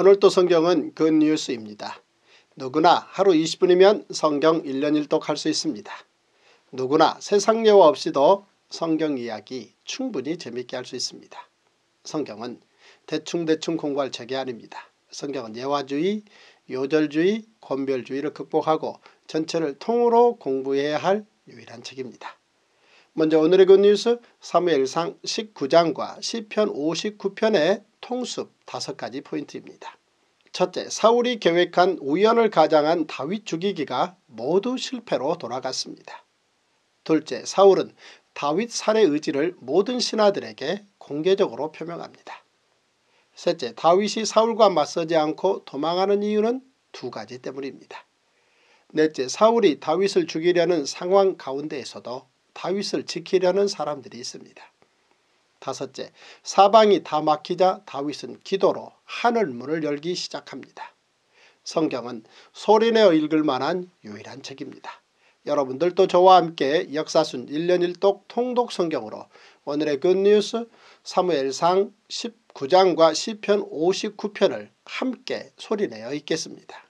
오늘도 성경은 굿뉴스입니다. 누구나 하루 20분이면 성경 1년 1독 할 수 있습니다. 누구나 세상 예화 없이도 성경 이야기 충분히 재밌게 할 수 있습니다. 성경은 대충대충 공부할 책이 아닙니다. 성경은 예화주의, 요절주의, 권별주의를 극복하고 전체를 통으로 공부해야 할 유일한 책입니다. 먼저 오늘의 굿뉴스 그 사무엘상 19장과 시편 59편의 통습 5가지 포인트입니다. 첫째, 사울이 계획한 우연을 가장한 다윗 죽이기가 모두 실패로 돌아갔습니다. 둘째, 사울은 다윗 살해 의지를 모든 신하들에게 공개적으로 표명합니다. 셋째, 다윗이 사울과 맞서지 않고 도망하는 이유는 두 가지 때문입니다. 넷째, 사울이 다윗을 죽이려는 상황 가운데에서도 다윗을 지키려는 사람들이 있습니다. 다섯째, 사방이 다 막히자 다윗은 기도로 하늘 문을 열기 시작합니다. 성경은 소리내어 읽을 만한 유일한 책입니다. 여러분들도 저와 함께 역사순 1년 1독 통독 성경으로 오늘의 굿뉴스 사무엘상 19장과 시편 59편을 함께 소리내어 읽겠습니다.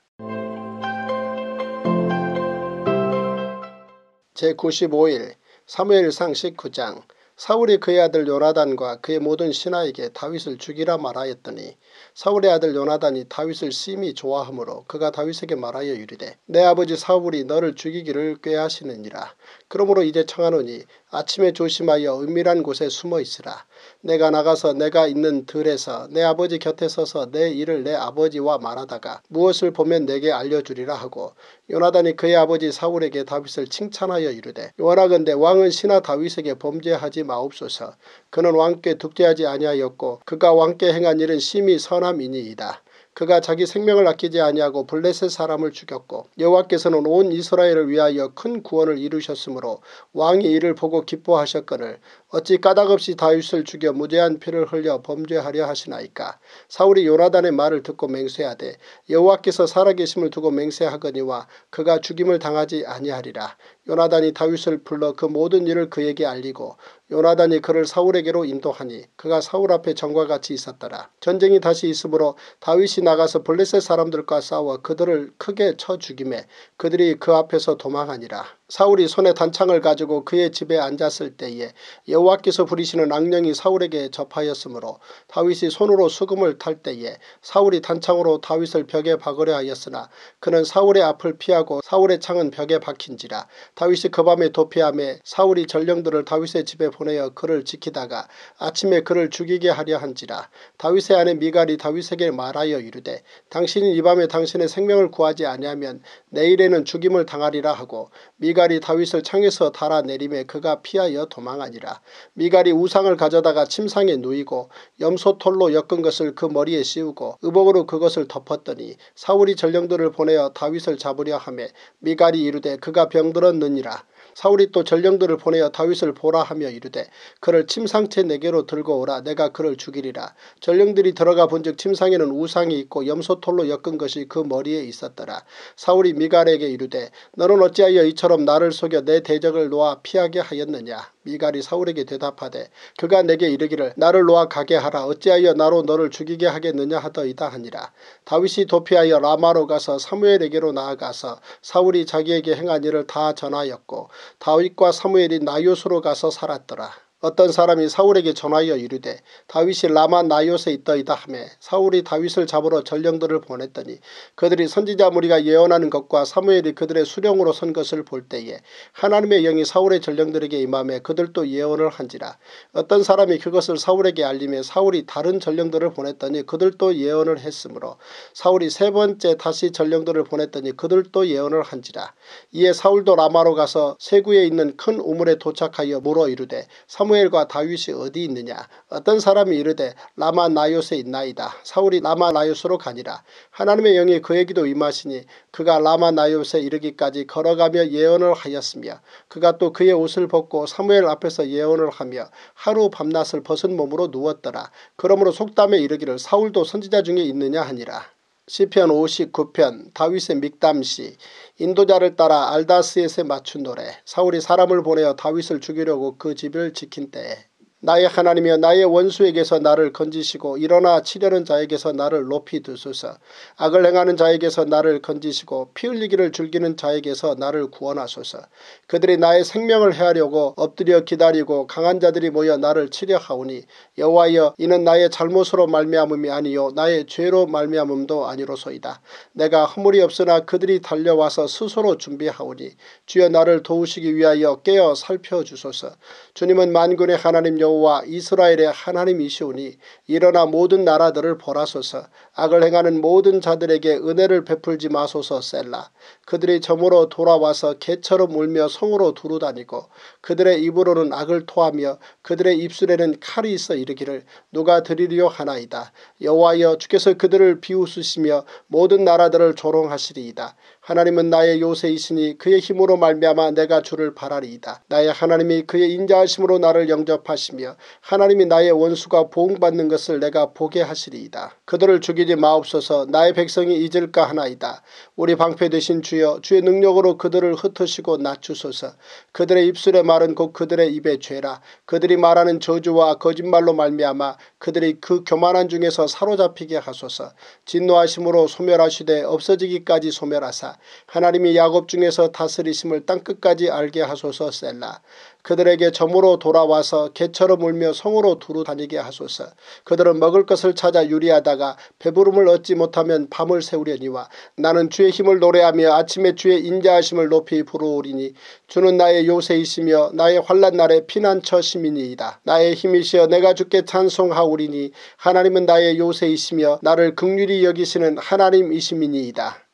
제95일 사무엘상 19장 사울이 그의 아들 요나단과 그의 모든 신하에게 다윗을 죽이라 말하였더니 사울의 아들 요나단이 다윗을 심히 좋아하므로 그가 다윗에게 말하여 유리되 내 아버지 사울이 너를 죽이기를 꾀하시느니라. 그러므로 이제 청하노니 아침에 조심하여 은밀한 곳에 숨어 있으라. 내가 나가서 내가 있는 들에서 내 아버지 곁에 서서 내 일을 내 아버지와 말하다가 무엇을 보면 내게 알려주리라 하고 요나단이 그의 아버지 사울에게 다윗을 칭찬하여 이르되 요나건대 왕은 신하 다윗에게 범죄하지 마옵소서 그는 왕께 독재하지 아니하였고 그가 왕께 행한 일은 심히 선함이니이다. 그가 자기 생명을 아끼지 아니하고 블레셋 사람을 죽였고 여호와께서는 온 이스라엘을 위하여 큰 구원을 이루셨으므로 왕이 이를 보고 기뻐하셨거늘 어찌 까닭없이 다윗을 죽여 무죄한 피를 흘려 범죄하려 하시나이까 사울이 요나단의 말을 듣고 맹세하되 여호와께서 살아계심을 두고 맹세하거니와 그가 죽임을 당하지 아니하리라 요나단이 다윗을 불러 그 모든 일을 그에게 알리고 요나단이 그를 사울에게로 인도하니 그가 사울 앞에 전과 같이 있었더라 전쟁이 다시 있으므로 다윗이 나가서 블레셋 사람들과 싸워 그들을 크게 쳐 죽임에 그들이 그 앞에서 도망하니라. 사울이 손에 단창을 가지고 그의 집에 앉았을 때에 여호와께서 부리시는 악령이 사울에게 접하였으므로 다윗이 손으로 수금을 탈 때에 사울이 단창으로 다윗을 벽에 박으려 하였으나 그는 사울의 앞을 피하고 사울의 창은 벽에 박힌지라 다윗이 그 밤에 도피함에 사울이 전령들을 다윗의 집에 보내어 그를 지키다가 아침에 그를 죽이게 하려 한지라 다윗의 아내 미갈이 다윗에게 말하여 이르되 당신이 이 밤에 당신의 생명을 구하지 아니하면 내일에는 죽임을 당하리라 하고 미가 미갈이 다윗을 창에서 달아내림에 그가 피하여 도망하니라. 미갈이 우상을 가져다가 침상에 누이고 염소털로 엮은 것을 그 머리에 씌우고 의복으로 그것을 덮었더니 사울이 전령들을 보내어 다윗을 잡으려 함에 미갈이 이르되 그가 병들었느니라. 사울이 또 전령들을 보내어 다윗을 보라 하며 이르되 그를 침상체 내게로 들고 오라 내가 그를 죽이리라. 전령들이 들어가 본즉 침상에는 우상이 있고 염소톨로 엮은 것이 그 머리에 있었더라. 사울이 미갈에게 이르되 너는 어찌하여 이처럼 나를 속여 내 대적을 놓아 피하게 하였느냐. 미갈이 사울에게 대답하되 그가 내게 이르기를 나를 놓아 가게 하라 어찌하여 나로 너를 죽이게 하겠느냐 하더이다 하니라 다윗이 도피하여 라마로 가서 사무엘에게로 나아가서 사울이 자기에게 행한 일을 다 전하였고 다윗과 사무엘이 나요수로 가서 살았더라 어떤 사람이 사울에게 전하여 이르되 다윗이 라마 나이옷에 있더이다 하매 사울이 다윗을 잡으러 전령들을 보냈더니 그들이 선지자 무리가 예언하는 것과 사무엘이 그들의 수령으로 선 것을 볼 때에 하나님의 영이 사울의 전령들에게 임함에 그들도 예언을 한지라 어떤 사람이 그것을 사울에게 알림에 사울이 다른 전령들을 보냈더니 그들도 예언을 했으므로 사울이 세 번째 다시 전령들을 보냈더니 그들도 예언을 한지라 이에 사울도 라마로 가서 세구에 있는 큰 우물에 도착하여 물어 이르되 사무 사무엘과 다윗이 어디 있느냐 어떤 사람이 이르되 라마나요스에 있나이다 사울이 라마나요스로 가니라 하나님의 영이 그에게도 임하시니 그가 라마나요스에 이르기까지 걸어가며 예언을 하였으며 그가 또 그의 옷을 벗고 사무엘 앞에서 예언을 하며 하루 밤낮을 벗은 몸으로 누웠더라 그러므로 속담에 이르기를 사울도 선지자 중에 있느냐 하니라 시편 59편 다윗의 믹담시 인도자를 따라 알다스에세 맞춘 노래 사울이 사람을 보내어 다윗을 죽이려고 그 집을 지킨 때에 나의 하나님이여 나의 원수에게서 나를 건지시고 일어나 치려는 자에게서 나를 높이 두소서 악을 행하는 자에게서 나를 건지시고 피 흘리기를 즐기는 자에게서 나를 구원하소서 그들이 나의 생명을 해하려고 엎드려 기다리고 강한 자들이 모여 나를 치려하오니 여호와여 이는 나의 잘못으로 말미암음이 아니요 나의 죄로 말미암음도 아니로소이다 내가 허물이 없으나 그들이 달려와서 스스로 준비하오니 주여 나를 도우시기 위하여 깨어 살펴주소서 주님은 만군의 하나님 여 여호와 이스라엘의 하나님이시오니 일어나 모든 나라들을 벌하소서 악을 행하는 모든 자들에게 은혜를 베풀지 마소서 셀라 그들이 점으로 돌아와서 개처럼 울며 성으로 두루다니고 그들의 입으로는 악을 토하며 그들의 입술에는 칼이 있어 이르기를 누가 드리려 리 하나이다 여호와여 주께서 그들을 비웃으시며 모든 나라들을 조롱하시리이다 하나님은 나의 요새이시니 그의 힘으로 말미암아 내가 주를 바라리이다. 나의 하나님이 그의 인자하심으로 나를 영접하시며 하나님이 나의 원수가 보응받는 것을 내가 보게 하시리이다. 그들을 죽이지 마옵소서 나의 백성이 잊을까 하나이다. 우리 방패 되신 주여 주의 능력으로 그들을 흩으시고 낮추소서 그들의 입술에 말은 곧 그들의 입에 죄라 그들이 말하는 저주와 거짓말로 말미암아 그들이 그 교만한 중에서 사로잡히게 하소서 진노하심으로 소멸하시되 없어지기까지 소멸하사 하나님이 야곱 중에서 다스리심을 땅끝까지 알게 하소서 셀라 그들에게 점으로 돌아와서 개처럼 울며 성으로 두루 다니게 하소서 그들은 먹을 것을 찾아 유리하다가 배부름을 얻지 못하면 밤을 새우려니와 나는 주의 힘을 노래하며 아침에 주의 인자하심을 높이 부르오리니 주는 나의 요새이시며 나의 환란 날에피난처시민이이다 나의 힘이시여 내가 주께 찬송하오리니 하나님은 나의 요새이시며 나를 극률히 여기시는 하나님이시민이이다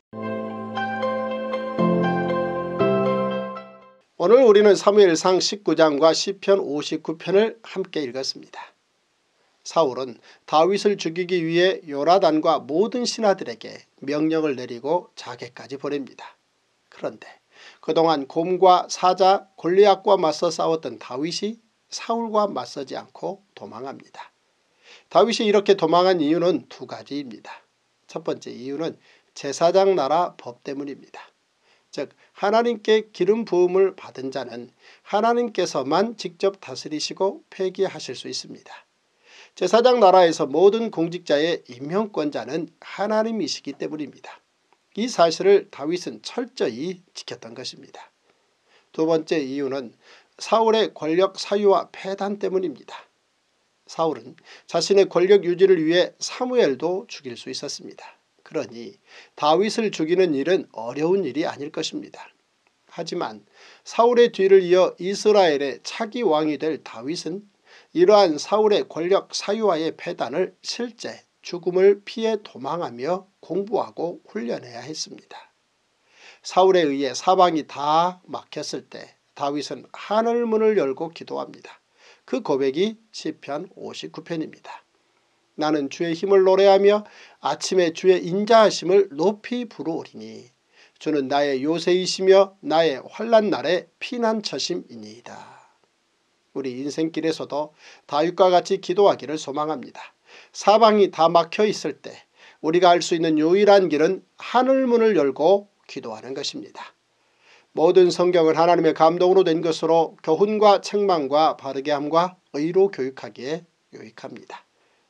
오늘 우리는 사무엘상 19장과 시편 59편을 함께 읽었습니다. 사울은 다윗을 죽이기 위해 요라단과 모든 신하들에게 명령을 내리고 자객까지 보냅니다. 그런데 그동안 곰과 사자 골리앗과 맞서 싸웠던 다윗이 사울과 맞서지 않고 도망합니다. 다윗이 이렇게 도망한 이유는 두 가지입니다. 첫 번째 이유는 제사장 나라 법 때문입니다. 즉 하나님께 기름 부음을 받은 자는 하나님께서만 직접 다스리시고 폐기하실 수 있습니다. 제사장 나라에서 모든 공직자의 임명권자는 하나님이시기 때문입니다. 이 사실을 다윗은 철저히 지켰던 것입니다. 두 번째 이유는 사울의 권력 사유와 패단 때문입니다. 사울은 자신의 권력 유지를 위해 사무엘도 죽일 수 있었습니다. 그러니 다윗을 죽이는 일은 어려운 일이 아닐 것입니다. 하지만 사울의 뒤를 이어 이스라엘의 차기 왕이 될 다윗은 이러한 사울의 권력 사유화의 배단을 실제 죽음을 피해 도망하며 공부하고 훈련해야 했습니다. 사울에 의해 사방이 다 막혔을 때 다윗은 하늘문을 열고 기도합니다. 그 고백이 시편 59편입니다. 나는 주의 힘을 노래하며 아침에 주의 인자하심을 높이 부르오리니 주는 나의 요새이시며 나의 환란 날의 피난처심이니이다. 우리 인생길에서도 다윗과 같이 기도하기를 소망합니다. 사방이 다 막혀 있을 때 우리가 알 수 있는 유일한 길은 하늘문을 열고 기도하는 것입니다. 모든 성경은 하나님의 감동으로 된 것으로 교훈과 책망과 바르게 함과 의로 교육하기에 유익합니다.